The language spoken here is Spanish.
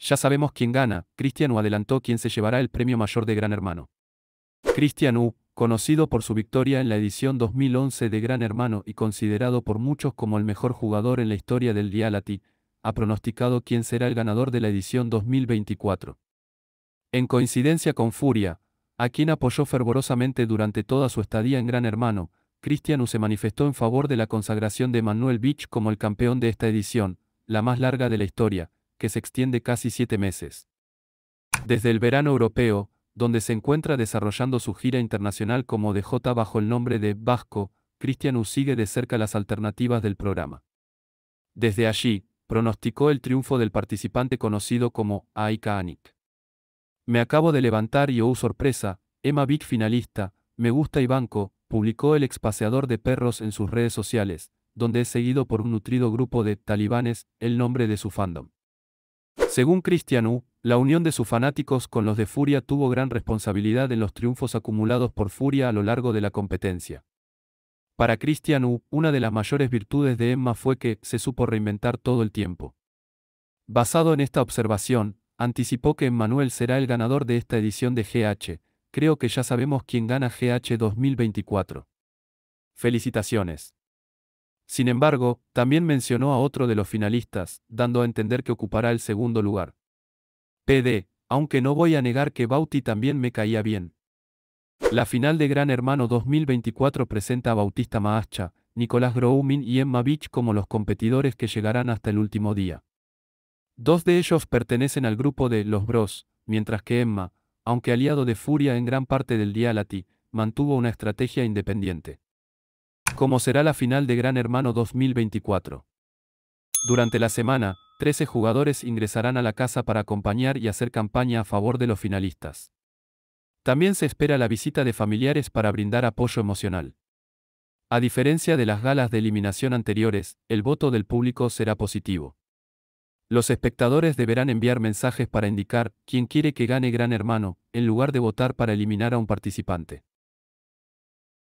Ya sabemos quién gana, Cristian U adelantó quién se llevará el premio mayor de Gran Hermano. Cristian U, conocido por su victoria en la edición 2011 de Gran Hermano y considerado por muchos como el mejor jugador en la historia del Diálati, ha pronosticado quién será el ganador de la edición 2024. En coincidencia con Furia, a quien apoyó fervorosamente durante toda su estadía en Gran Hermano, Cristian U se manifestó en favor de la consagración de Manuel Beach como el campeón de esta edición, la más larga de la historia, que se extiende casi siete meses. Desde el verano europeo, donde se encuentra desarrollando su gira internacional como DJ bajo el nombre de Vasco, U sigue de cerca las alternativas del programa. Desde allí, pronosticó el triunfo del participante conocido como Aika Anik. Me acabo de levantar y oh sorpresa, Emma Vic, finalista, me gusta y banco, publicó el expaseador de perros en sus redes sociales, donde es seguido por un nutrido grupo de talibanes, el nombre de su fandom. Según Christian U, la unión de sus fanáticos con los de Furia tuvo gran responsabilidad en los triunfos acumulados por Furia a lo largo de la competencia. Para Christian U, una de las mayores virtudes de Emma fue que se supo reinventar todo el tiempo. Basado en esta observación, anticipó que Emmanuel será el ganador de esta edición de GH. Creo que ya sabemos quién gana GH 2024. Felicitaciones. Sin embargo, también mencionó a otro de los finalistas, dando a entender que ocupará el segundo lugar. PD, aunque no voy a negar que Bauti también me caía bien. La final de Gran Hermano 2024 presenta a Bautista Maacha, Nicolás Groumin y Emma Beach como los competidores que llegarán hasta el último día. Dos de ellos pertenecen al grupo de Los Bros, mientras que Emma, aunque aliado de Furia en gran parte del Dialati, mantuvo una estrategia independiente cómo será la final de Gran Hermano 2024. Durante la semana, 13 jugadores ingresarán a la casa para acompañar y hacer campaña a favor de los finalistas. También se espera la visita de familiares para brindar apoyo emocional. A diferencia de las galas de eliminación anteriores, el voto del público será positivo. Los espectadores deberán enviar mensajes para indicar quién quiere que gane Gran Hermano, en lugar de votar para eliminar a un participante.